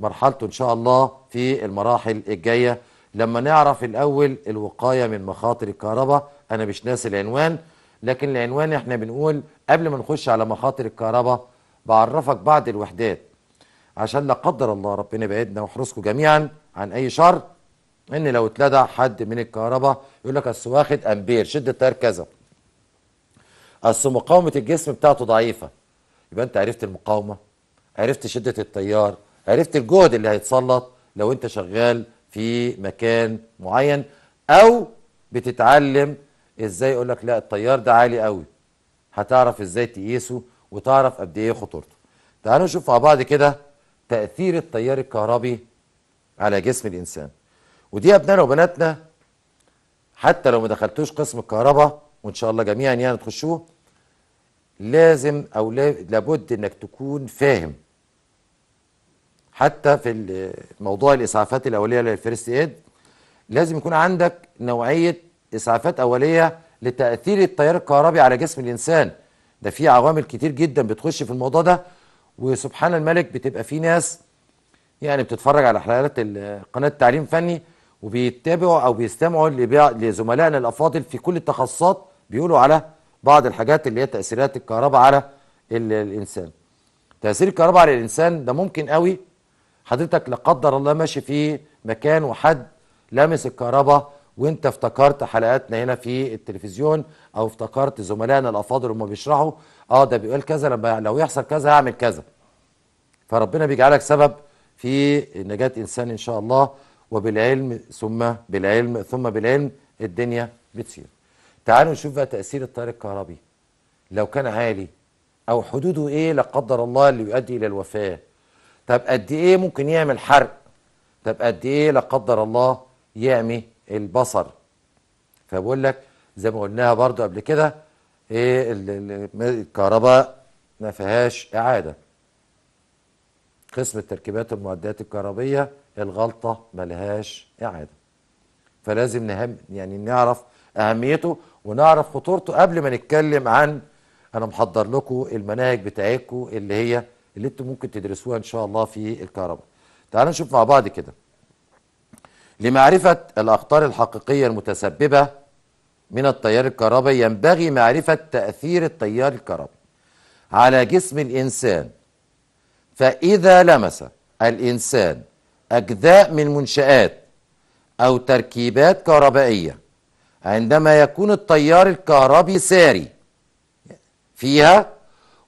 مرحلته ان شاء الله في المراحل الجايه لما نعرف الاول الوقايه من مخاطر الكهرباء انا مش ناسي العنوان لكن العنوان احنا بنقول قبل ما نخش على مخاطر الكهرباء بعرفك بعض الوحدات عشان لا قدر الله ربنا يبعدنا ويحرسكم جميعا عن اي شر ان لو اتلدع حد من الكهرباء يقول لك اصل واخد امبير شده التيار كذا اصل مقاومه الجسم بتاعته ضعيفه يبقى انت عرفت المقاومه عرفت شده التيار عرفت الجهد اللي هيتسلط لو انت شغال في مكان معين او بتتعلم ازاي يقول لك لا التيار ده عالي قوي هتعرف ازاي تقيسه وتعرف قد ايه خطورته تعالوا نشوف مع بعض كده تاثير التيار الكهربي على جسم الانسان ودي ابنائنا وبناتنا حتى لو ما دخلتوش قسم الكهرباء وان شاء الله جميعا يعني تخشوه لازم او لابد انك تكون فاهم حتى في موضوع الاسعافات الاوليه للفيرست ايد لازم يكون عندك نوعيه اسعافات اوليه لتاثير التيار الكهربي على جسم الانسان ده في عوامل كتير جدا بتخش في الموضوع ده وسبحان الملك بتبقى في ناس يعني بتتفرج على حلقات قناه التعليم الفني وبيتابعوا او بيستمعوا لزملائنا الافاضل في كل التخصصات بيقولوا على بعض الحاجات اللي هي تاثيرات الكهرباء على الانسان تاثير الكهرباء على الانسان ده ممكن قوي حضرتك لا قدر الله ماشي في مكان وحد لمس الكهرباء وانت افتكرت حلقاتنا هنا في التلفزيون او افتكرت زملائنا الافاضل وما بيشرحوا اه ده بيقول كذا لما لو يحصل كذا هعمل كذا فربنا بيجعلك سبب في نجاة انسان ان شاء الله وبالعلم ثم بالعلم ثم بالعلم الدنيا بتصير تعالوا نشوف بقى تاثير التيار الكهربي لو كان عالي او حدوده ايه لا قدر الله اللي يؤدي الى الوفاه طب قد ايه ممكن يعمل حرق طب قد ايه لا قدر الله يعمي البصر فبقول لك زي ما قلناها برضو قبل كده ايه الكهرباء ما فيهاش اعاده قسم التركيبات والمعدات الكهربيه الغلطه ملهاش اعاده فلازم نهم يعني نعرف اهميته ونعرف خطورته قبل ما نتكلم عن انا محضر لكم المناهج بتاعتكم اللي هي اللي انتم ممكن تدرسوها ان شاء الله في الكهرباء تعالوا نشوف مع بعض كده لمعرفة الأخطار الحقيقية المتسببة من التيار الكهربي ينبغي معرفة تأثير التيار الكهربي على جسم الإنسان فإذا لمس الإنسان أجزاء من منشآت أو تركيبات كهربائية عندما يكون التيار الكهربي ساري فيها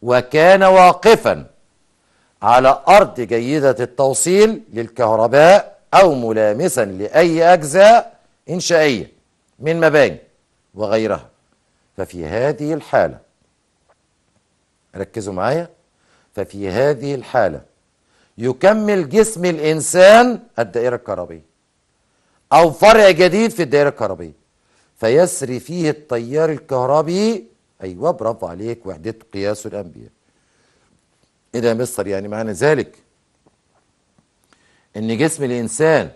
وكان واقفا على أرض جيدة التوصيل للكهرباء أو ملامسا لأي أجزاء إنشائية من مباني وغيرها ففي هذه الحالة ركزوا معايا ففي هذه الحالة يكمل جسم الإنسان الدائرة الكهربية أو فرع جديد في الدائرة الكهربية فيسري فيه التيار الكهربي ايوه برافو عليك وحدة قياس الامبير ايه ده يا مستر يعني معنى ذلك ان جسم الانسان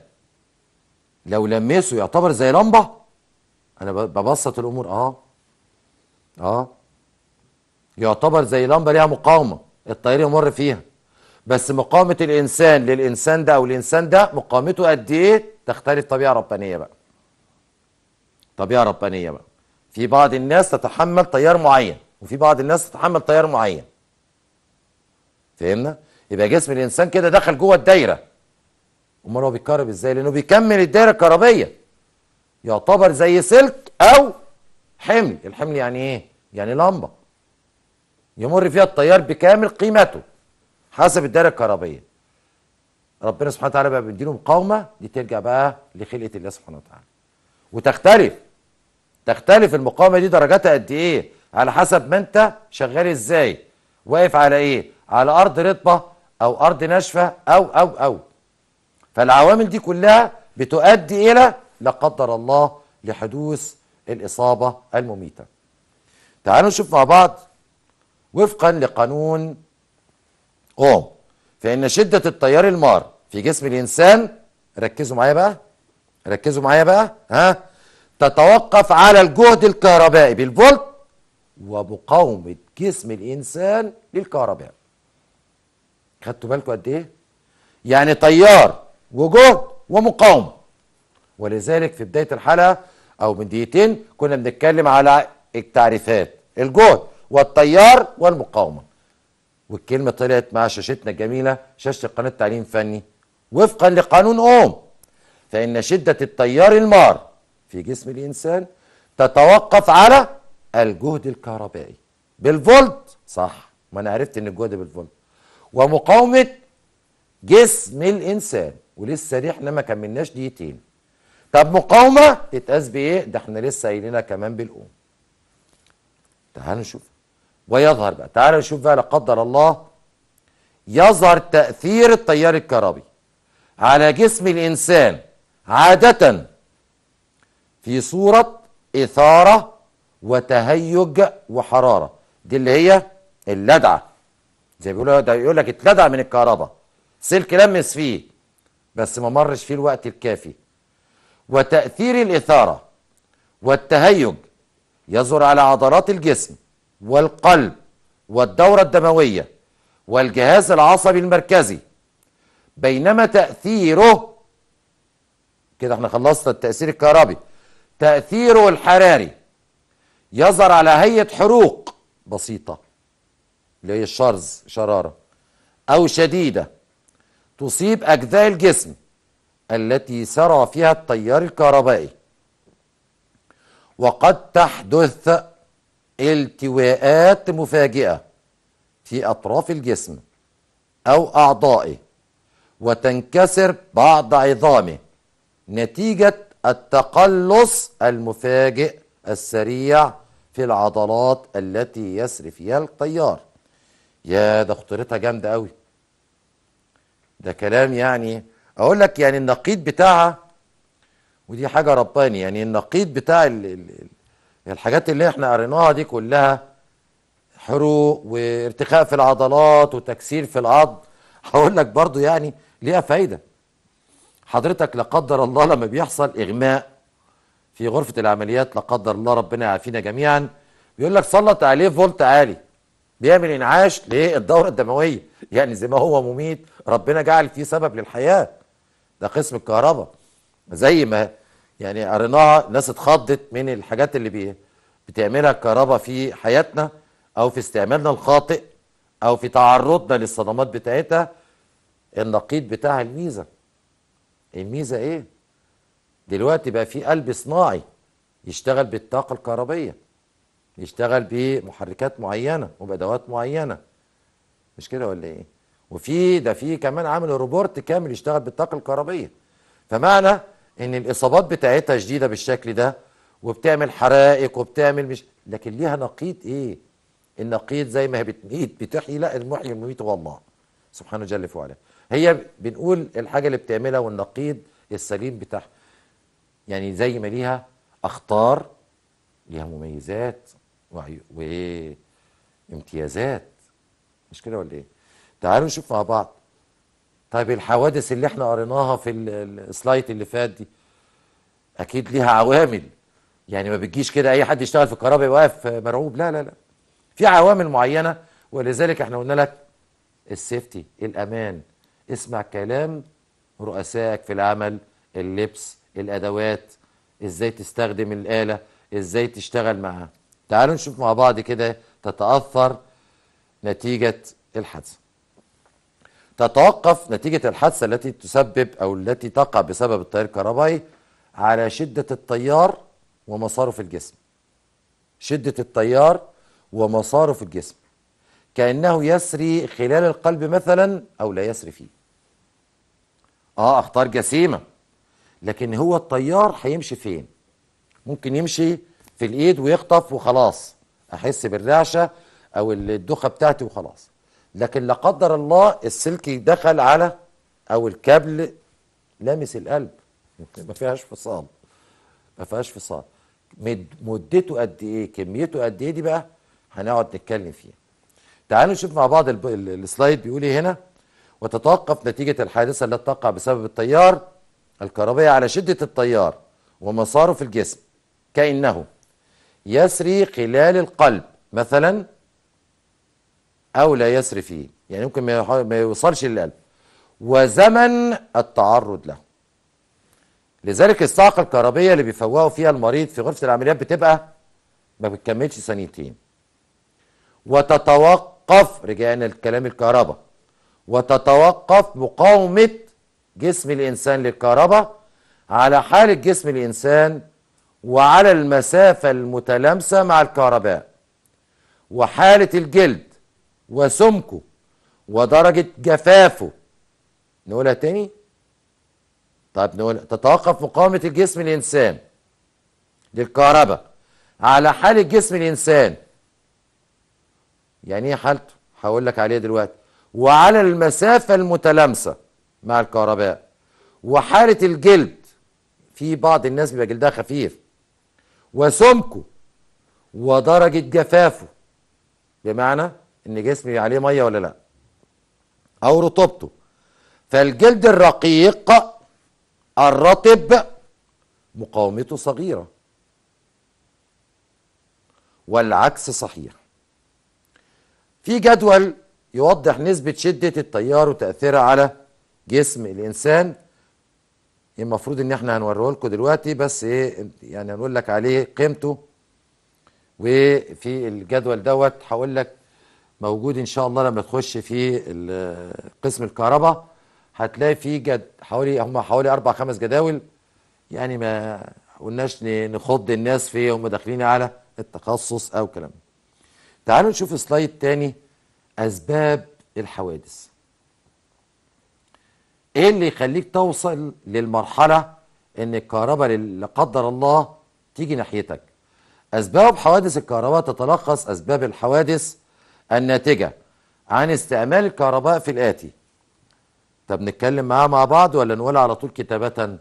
لو لمسه يعتبر زي لمبه انا ببسط الامور اه اه يعتبر زي لمبه ليها مقاومه التيار يمر فيها بس مقاومه الانسان للانسان ده او الانسان ده مقاومته قد ايه تختلف طبيعه ربانيه بقى طبيعه ربانيه بقى في بعض الناس تتحمل تيار معين وفي بعض الناس تتحمل تيار معين فهمنا يبقى جسم الانسان كده دخل جوه الدايره امال هو بيتكهرب ازاي لانه بيكمل الدايره الكهربيه يعتبر زي سلك او حمل الحمل يعني ايه يعني لمبه يمر فيها التيار بكامل قيمته حسب الدايره الكهربيه ربنا سبحانه وتعالى بقى بيديله مقاومه دي ترجع بقى لخلقه الله سبحانه وتعالى وتختلف تختلف المقاومه دي درجاتها قد ايه على حسب ما انت شغال ازاي واقف على ايه على ارض رطبه او ارض ناشفه او او او فالعوامل دي كلها بتؤدي الى لا قدر الله لحدوث الاصابه المميته تعالوا نشوف مع بعض وفقا لقانون اوم فان شده التيار المار في جسم الانسان ركزوا معايا بقى ركزوا معايا بقى ها تتوقف على الجهد الكهربائي بالفولت ومقاومة جسم الإنسان للكهرباء خدتوا بالكم قد إيه؟ يعني تيار وجهد ومقاومة ولذلك في بداية الحلقة أو من دقيقتين كنا بنتكلم على التعريفات الجهد والتيار والمقاومة والكلمة طلعت مع شاشتنا الجميلة شاشة قناة تعليم فني وفقا لقانون أوم فإن شدة التيار المار في جسم الإنسان تتوقف على الجهد الكهربائي بالفولت صح ما أنا عرفت إن الجهد بالفولت ومقاومة جسم الإنسان ولسه دي إحنا ما كملناش دقيقتين طب مقاومة تتقاس بإيه؟ ده إحنا لسه قايلينها كمان بالقوم تعالوا نشوف ويظهر بقى تعال نشوف بقى لا قدر الله يظهر تأثير التيار الكهربي على جسم الإنسان عادة في صورة إثارة وتهيج وحرارة دي اللي هي اللدعة زي بيقولوا ده يقول لك اتلدع من الكهرباء سلك لمس فيه بس ما مرش فيه الوقت الكافي وتأثير الإثارة والتهيج يظهر على عضلات الجسم والقلب والدورة الدموية والجهاز العصبي المركزي بينما تأثيره كده احنا خلصنا التأثير الكهربي تأثيره الحراري يظهر على هيئة حروق بسيطة اللي هي الشرز شرارة أو شديدة تصيب أجزاء الجسم التي سرى فيها التيار الكهربائي وقد تحدث التواءات مفاجئة في أطراف الجسم أو أعضائه وتنكسر بعض عظامه نتيجة التقلص المفاجئ السريع في العضلات التي يسري فيها التيار يا ده خطورتها جامده قوي ده كلام يعني اقول لك يعني النقيض بتاعها ودي حاجه رباني يعني النقيض بتاع الحاجات اللي احنا قريناها دي كلها حروق وارتخاء في العضلات وتكسير في العض هقول لك برضو يعني ليها فايده حضرتك لا قدر الله لما بيحصل اغماء في غرفه العمليات لا قدر الله ربنا يعافينا جميعا بيقول لك سلط عليه فولت عالي بيعمل انعاش للدوره الدمويه يعني زي ما هو مميت ربنا جعل فيه سبب للحياه ده قسم الكهرباء زي ما يعني قريناها ناس اتخضت من الحاجات اللي بي بتعملها الكهرباء في حياتنا او في استعمالنا الخاطئ او في تعرضنا للصدمات بتاعتها النقيض بتاعها الميزه الميزه ايه دلوقتي بقى في قلب صناعي يشتغل بالطاقه الكهربيه يشتغل بمحركات معينه وبادوات معينه مش كده ولا ايه وفي ده في كمان عامل روبورت كامل يشتغل بالطاقه الكهربيه فمعنى ان الاصابات بتاعتها شديده بالشكل ده وبتعمل حرائق وبتعمل مش لكن ليها نقيض ايه النقيض زي ما هي بتميت بتحيي لا المحيي المميت هو الله سبحانه جل وعلا هي بنقول الحاجه اللي بتعملها والنقيض السليم بتاعها يعني زي ما ليها اخطار ليها مميزات وامتيازات مش كده ولا ايه تعالوا نشوف مع بعض طيب الحوادث اللي احنا قريناها في السلايد اللي فات دي اكيد ليها عوامل يعني ما بتجيش كده اي حد يشتغل في الكهرباء واقف مرعوب لا لا لا في عوامل معينه ولذلك احنا قلنا لك السيفتي الامان اسمع كلام رؤسائك في العمل اللبس الادوات ازاي تستخدم الاله ازاي تشتغل معاها تعالوا نشوف مع بعض كده تتاثر نتيجه الحادثه تتوقف نتيجه الحادثه التي تسبب او التي تقع بسبب التيار الكهربائي على شده التيار ومساره في الجسم شده التيار ومساره في الجسم كانه يسري خلال القلب مثلا او لا يسري فيه اه اخطار جسيمه لكن هو الطيار هيمشي فين ممكن يمشي في الايد ويخطف وخلاص احس بالرعشه او الدوخه بتاعتي وخلاص لكن لا قدر الله السلك دخل على او الكابل لامس القلب ما فيهاش فصام ما فيهاش فصام مدته قد ايه كميته قد ايه دي بقى هنقعد نتكلم فيها تعالوا نشوف مع بعض السلايد بيقول ايه هنا وتتوقف نتيجة الحادثة التي تقع بسبب التيار الكهربية على شدة التيار ومساره في الجسم كأنه يسري خلال القلب مثلا أو لا يسري فيه يعني ممكن ما يوصلش للقلب وزمن التعرض له لذلك الصاعقة الكهربية اللي بيفوقوا فيها المريض في غرفة العمليات بتبقى ما بتكملش ثانيتين وتتوقف رجعنا لكلام الكهرباء وتتوقف مقاومة جسم الإنسان للكهرباء على حالة جسم الإنسان وعلى المسافة المتلامسة مع الكهرباء وحالة الجلد وسمكه ودرجة جفافه نقولها تاني طيب نقول تتوقف مقاومة الجسم الإنسان للكهرباء على حالة جسم الإنسان يعني إيه حالته؟ هقول لك عليها دلوقتي وعلى المسافة المتلامسة مع الكهرباء وحالة الجلد في بعض الناس بيبقى جلدها خفيف وسمكه ودرجة جفافه بمعنى ان جسمي عليه مية ولا لا او رطوبته فالجلد الرقيق الرطب مقاومته صغيرة والعكس صحيح في جدول يوضح نسبة شدة التيار وتأثيرها على جسم الإنسان المفروض إن إحنا هنوريه لكم دلوقتي بس إيه يعني هنقول لك عليه قيمته وفي الجدول دوت هقول لك موجود إن شاء الله لما تخش في قسم الكهرباء هتلاقي في جد حوالي هم حوالي أربع خمس جداول يعني ما قلناش نخض الناس في إيه، هم داخلين على التخصص أو كلام تعالوا نشوف سلايد تاني أسباب الحوادث إيه اللي يخليك توصل للمرحلة إن الكهرباء لا قدر الله تيجي ناحيتك أسباب حوادث الكهرباء تتلخص أسباب الحوادث الناتجة عن استعمال الكهرباء في الآتي طب نتكلم معاها مع بعض ولا نقولها على طول كتابة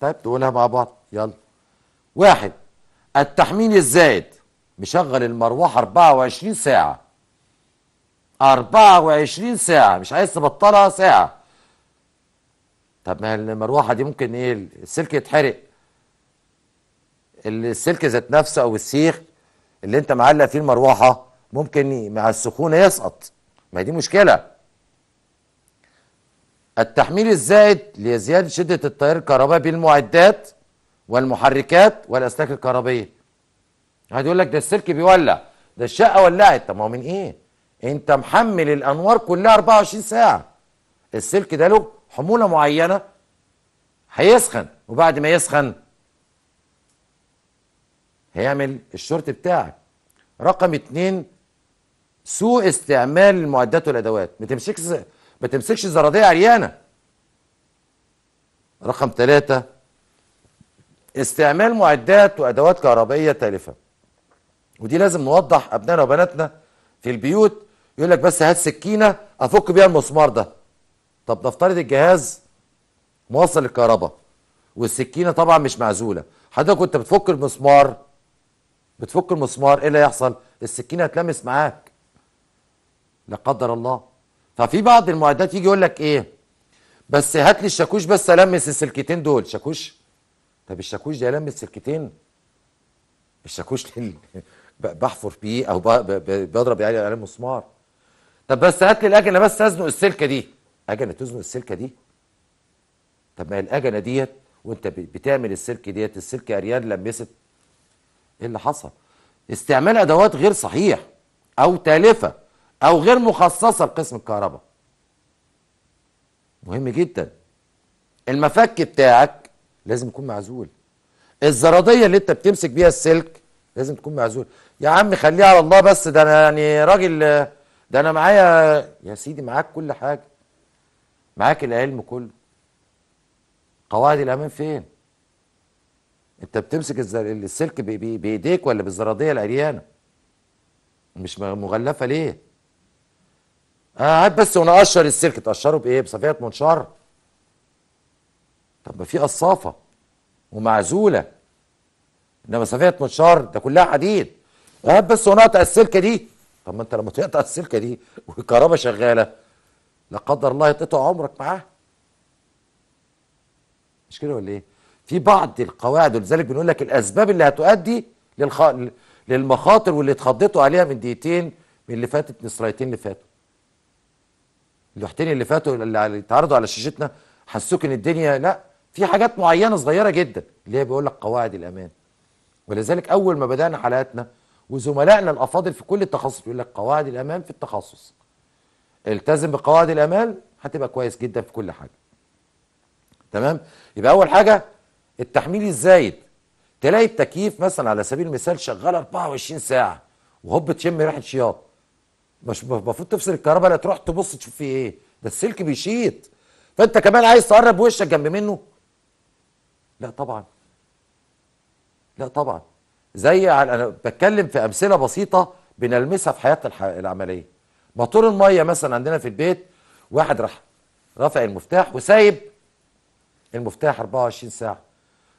طيب تقولها مع بعض يلا واحد التحميل الزائد مشغل المروحة 24 ساعة 24 ساعة مش عايز تبطلها ساعة طب ما المروحة دي ممكن ايه السلك يتحرق السلك ذات نفسه او السيخ اللي انت معلق فيه المروحة ممكن مع السخونة يسقط ما دي مشكلة التحميل الزائد لزيادة شدة التيار الكهربائي بالمعدات والمحركات والأسلاك الكهربية هتقول لك ده السلك بيولع ده الشقة ولعت طب ما هو من ايه انت محمل الانوار كلها 24 ساعه السلك ده له حموله معينه هيسخن وبعد ما يسخن هيعمل الشورت بتاعك رقم اتنين سوء استعمال المعدات والادوات ما تمسكش ما تمسكش زراديه عريانه رقم ثلاثة استعمال معدات وادوات كهربائيه تالفه ودي لازم نوضح ابنائنا وبناتنا في البيوت يقول لك بس هات سكينه افك بيها المسمار ده طب نفترض الجهاز موصل للكهرباء والسكينه طبعا مش معزوله حضرتك كنت بتفك المسمار بتفك المسمار ايه اللي هيحصل السكينه هتلمس معاك لا قدر الله ففي بعض المعدات يجي يقول لك ايه بس هات لي الشاكوش بس المس السلكتين دول شاكوش طب الشاكوش ده يلمس سلكتين الشاكوش بحفر بيه او بضرب يعني عليه على المسمار طب بس هات لي الاجنه بس ازنق السلكه دي اجنه تزنق السلكه دي طب ما الاجنه ديت وانت بتعمل السلك ديت السلك اريان لمست ايه اللي حصل استعمال ادوات غير صحيح او تالفه او غير مخصصه لقسم الكهرباء مهم جدا المفك بتاعك لازم يكون معزول الزراديه اللي انت بتمسك بيها السلك لازم تكون معزول يا عم خليها على الله بس ده انا يعني راجل ده انا معايا يا سيدي معاك كل حاجه معاك العلم كله قواعد الامان فين انت بتمسك السلك بايديك ولا بالزراديه العريانه مش مغلفه ليه انا قاعد بس وانا السلك تقشره بايه بصفيات منشار طب ما في قصافه ومعزوله انما صفيات منشار ده كلها حديد قاعد بس وانا اقطع السلكه دي طب ما انت لما تقطع السلكه دي والكهرباء شغاله لا قدر الله تقطع عمرك معاه مش كده ولا ايه في بعض القواعد ولذلك بنقول لك الاسباب اللي هتؤدي للخ... للمخاطر واللي اتخضيتوا عليها من دقيقتين من اللي فاتت من سرايتين اللي فاتوا اللوحتين اللي فاتوا اللي اتعرضوا على شاشتنا حسوك ان الدنيا لا في حاجات معينه صغيره جدا اللي هي بيقول لك قواعد الامان ولذلك اول ما بدانا حلقاتنا وزملائنا الافاضل في كل التخصص بيقول لك قواعد الامان في التخصص التزم بقواعد الامان هتبقى كويس جدا في كل حاجه تمام يبقى اول حاجه التحميل الزايد تلاقي التكييف مثلا على سبيل المثال شغال 24 ساعه وهوب تشم ريحه شياط مش المفروض تفصل الكهرباء لا تروح تبص تشوف فيه ايه ده السلك بيشيط فانت كمان عايز تقرب وشك جنب منه لا طبعا لا طبعا زي انا بتكلم في امثله بسيطه بنلمسها في حياتنا العمليه موتور الميه مثلا عندنا في البيت واحد راح رافع المفتاح وسايب المفتاح 24 ساعه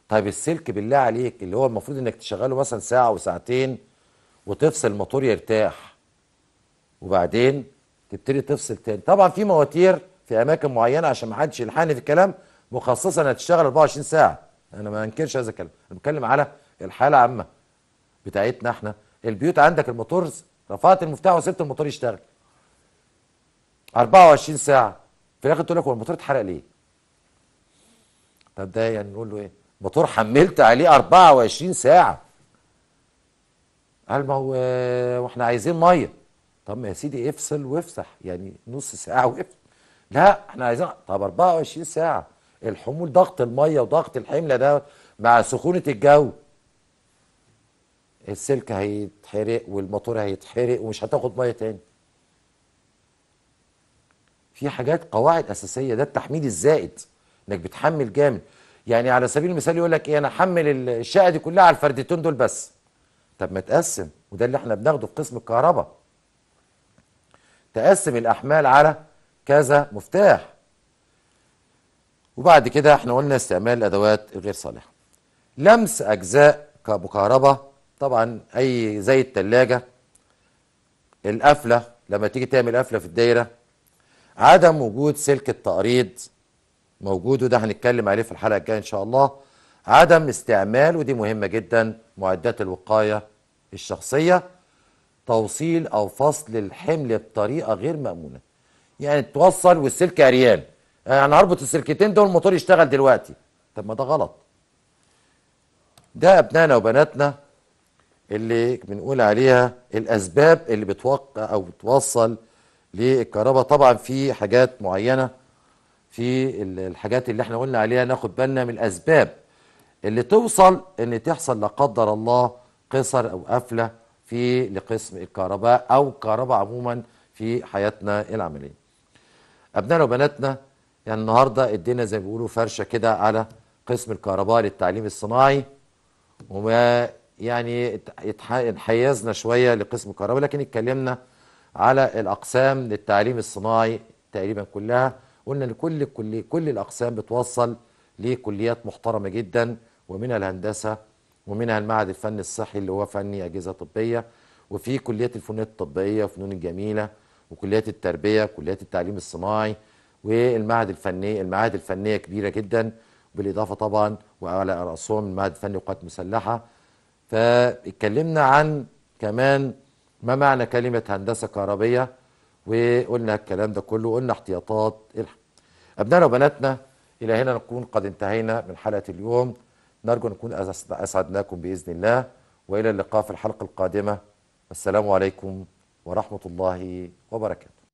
طيب السلك بالله عليك اللي هو المفروض انك تشغله مثلا ساعه وساعتين وتفصل الموتور يرتاح وبعدين تبتدي تفصل تاني طبعا في مواتير في اماكن معينه عشان ما حدش يلحقني في الكلام مخصصه انها تشتغل 24 ساعه انا ما انكرش هذا الكلام انا بتكلم على الحاله عامه بتاعتنا احنا البيوت عندك الموتورز رفعت المفتاح وسبت الموتور يشتغل 24 ساعه في الاخر تقول لك هو الموتور اتحرق ليه؟ طب ده يعني نقول له ايه؟ موتور حملت عليه 24 ساعه قال ما هو واحنا عايزين ميه طب يا سيدي افصل وافسح يعني نص ساعه وافتح لا احنا عايزين طب 24 ساعه الحمول ضغط الميه وضغط الحمله ده مع سخونه الجو السلك هيتحرق والموتور هيتحرق ومش هتاخد ميه تاني في حاجات قواعد اساسيه ده التحميل الزائد انك بتحمل جامد يعني على سبيل المثال يقول لك ايه انا احمل الشقه دي كلها على الفردتين دول بس طب ما تقسم وده اللي احنا بناخده في قسم الكهرباء تقسم الاحمال على كذا مفتاح وبعد كده احنا قلنا استعمال الادوات الغير صالحه لمس اجزاء كهرباء طبعا اي زي التلاجة القفلة لما تيجي تعمل قفلة في الدايرة عدم وجود سلك التقريض موجود وده هنتكلم عليه في الحلقة الجاية ان شاء الله عدم استعمال ودي مهمة جدا معدات الوقاية الشخصية توصيل او فصل الحمل بطريقة غير مأمونة يعني توصل والسلك عريان يعني هربط السلكتين دول الموتور يشتغل دلوقتي طب ما ده غلط ده ابنائنا وبناتنا اللي بنقول عليها الاسباب اللي بتوقع او بتوصل للكهرباء طبعا في حاجات معينه في الحاجات اللي احنا قلنا عليها ناخد بالنا من الاسباب اللي توصل ان تحصل لا قدر الله قصر او قفله في لقسم الكهرباء او كهرباء عموما في حياتنا العمليه. ابنائنا وبناتنا يعني النهارده ادينا زي ما بيقولوا فرشه كده على قسم الكهرباء للتعليم الصناعي وما يعني انحيزنا شويه لقسم الكهرباء لكن اتكلمنا على الاقسام للتعليم الصناعي تقريبا كلها قلنا ان كل كل الاقسام بتوصل لكليات محترمه جدا ومنها الهندسه ومنها المعهد الفني الصحي اللي هو فني اجهزه طبيه وفي كليات الفنون الطبية وفنون الجميله وكليات التربيه وكليات التعليم الصناعي والمعهد الفني المعاهد الفنيه كبيره جدا بالاضافه طبعا وعلى راسهم المعهد الفني للقوات المسلحه فاتكلمنا عن كمان ما معنى كلمة هندسة كهربية وقلنا الكلام ده كله وقلنا احتياطات أبنائنا وبناتنا إلى هنا نكون قد انتهينا من حلقة اليوم نرجو نكون أسعدناكم بإذن الله وإلى اللقاء في الحلقة القادمة السلام عليكم ورحمة الله وبركاته